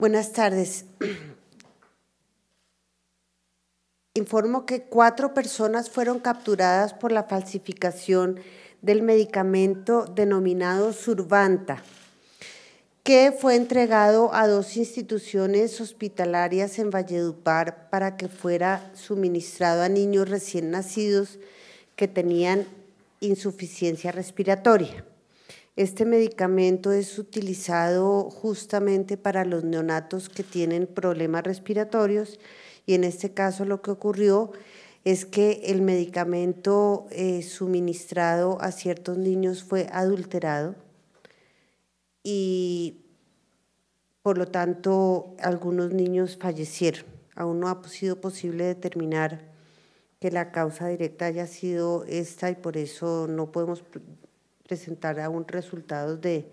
Buenas tardes. Informo que cuatro personas fueron capturadas por la falsificación del medicamento denominado Survanta, que fue entregado a dos instituciones hospitalarias en Valledupar para que fuera suministrado a niños recién nacidos que tenían insuficiencia respiratoria. Este medicamento es utilizado justamente para los neonatos que tienen problemas respiratorios y en este caso lo que ocurrió es que el medicamento eh, suministrado a ciertos niños fue adulterado y por lo tanto algunos niños fallecieron. Aún no ha sido posible determinar que la causa directa haya sido esta y por eso no podemos presentar aún resultados de,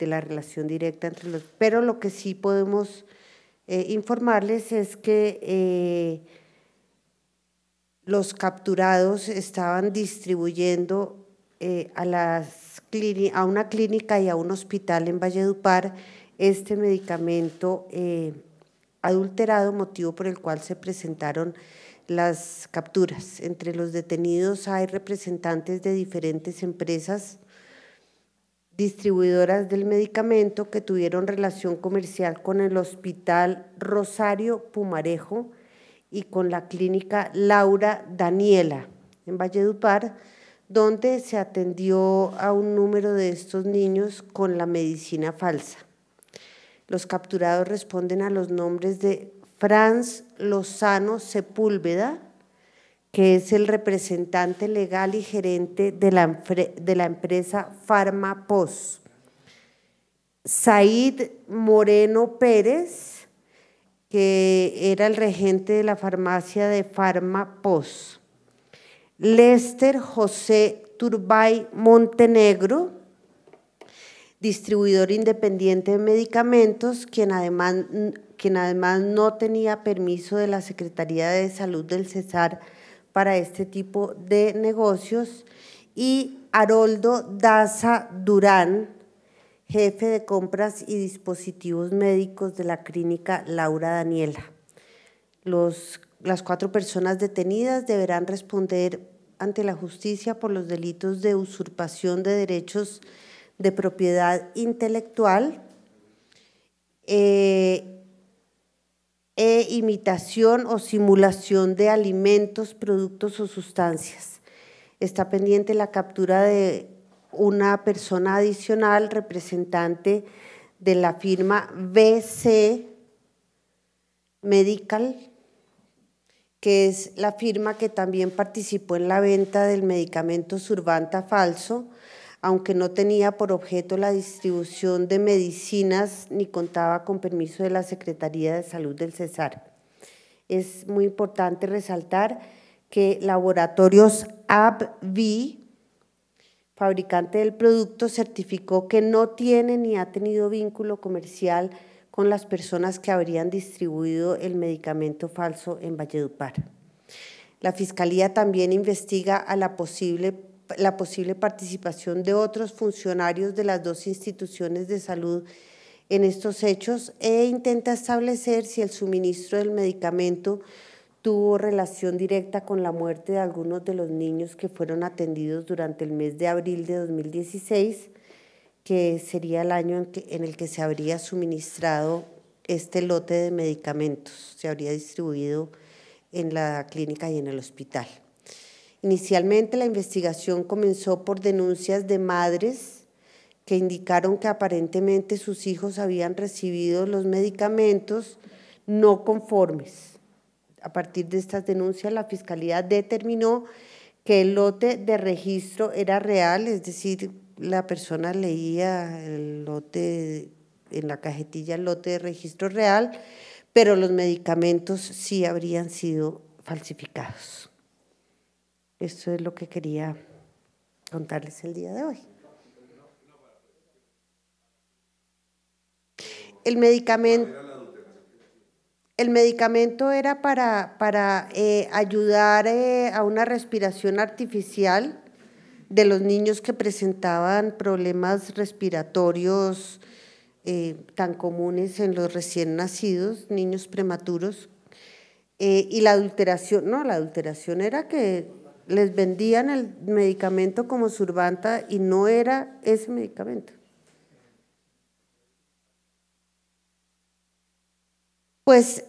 la relación directa entre los... Pero lo que sí podemos eh, informarles es que eh, los capturados estaban distribuyendo eh, a, las a una clínica y a un hospital en Valledupar este medicamento adulterado, motivo por el cual se presentaron las capturas. Entre los detenidos hay representantes de diferentes empresas distribuidoras del medicamento que tuvieron relación comercial con el Hospital Rosario Pumarejo y con la clínica Laura Daniela en Valledupar, donde se atendió a un número de estos niños con la medicina falsa. Los capturados responden a los nombres de Franz Lozano Sepúlveda, que es el representante legal y gerente de la, de la empresa Said Moreno Pérez, que era el regente de la farmacia de Post. Lester José Turbay Montenegro, distribuidor independiente de medicamentos, quien además, quien además no tenía permiso de la Secretaría de Salud del Cesar para este tipo de negocios, y Haroldo Daza Durán, jefe de compras y dispositivos médicos de la clínica Laura Daniela. Los, las cuatro personas detenidas deberán responder ante la justicia por los delitos de usurpación de derechos de propiedad intelectual, eh, e imitación o simulación de alimentos, productos o sustancias. Está pendiente la captura de una persona adicional representante de la firma BC Medical, que es la firma que también participó en la venta del medicamento Survanta falso aunque no tenía por objeto la distribución de medicinas ni contaba con permiso de la Secretaría de Salud del Cesar. Es muy importante resaltar que Laboratorios ABV, fabricante del producto, certificó que no tiene ni ha tenido vínculo comercial con las personas que habrían distribuido el medicamento falso en Valledupar. La Fiscalía también investiga a la posible la posible participación de otros funcionarios de las dos instituciones de salud en estos hechos e intenta establecer si el suministro del medicamento tuvo relación directa con la muerte de algunos de los niños que fueron atendidos durante el mes de abril de 2016, que sería el año en, en el que se habría suministrado este lote de medicamentos, se habría distribuido en la clínica y en el hospital. Inicialmente la investigación comenzó por denuncias de madres que indicaron que aparentemente sus hijos habían recibido los medicamentos no conformes. A partir de estas denuncias, la Fiscalía determinó que el lote de registro era real, es decir, la persona leía el lote en la cajetilla el lote de registro real, pero los medicamentos sí habrían sido falsificados. Esto es lo que quería contarles el día de hoy. El medicamento, el medicamento era para, para eh, ayudar eh, a una respiración artificial de los niños que presentaban problemas respiratorios eh, tan comunes en los recién nacidos, niños prematuros. y la adulteración, no, la adulteración era que les vendían el medicamento como Surbanta y no era ese medicamento. Pues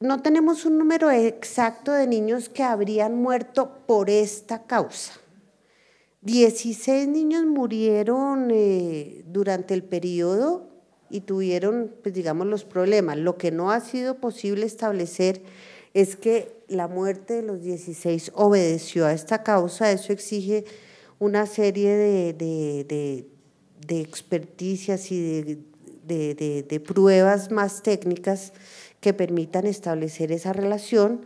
no tenemos un número exacto de niños que habrían muerto por esta causa. 16 niños murieron eh, durante el periodo y tuvieron, pues, digamos, los problemas. Lo que no ha sido posible establecer es que la muerte de los 16 obedeció a esta causa, eso exige una serie de, de experticias y de, pruebas más técnicas que permitan establecer esa relación,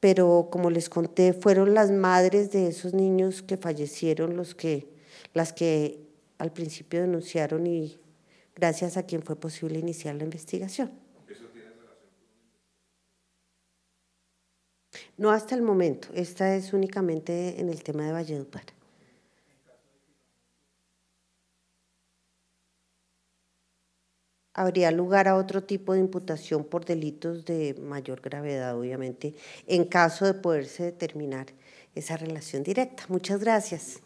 pero como les conté, fueron las madres de esos niños que fallecieron los que, las que al principio denunciaron y gracias a quien fue posible iniciar la investigación. No hasta el momento, esta es únicamente en el tema de Valledupar. Habría lugar a otro tipo de imputación por delitos de mayor gravedad, obviamente, en caso de poderse determinar esa relación directa. Muchas gracias.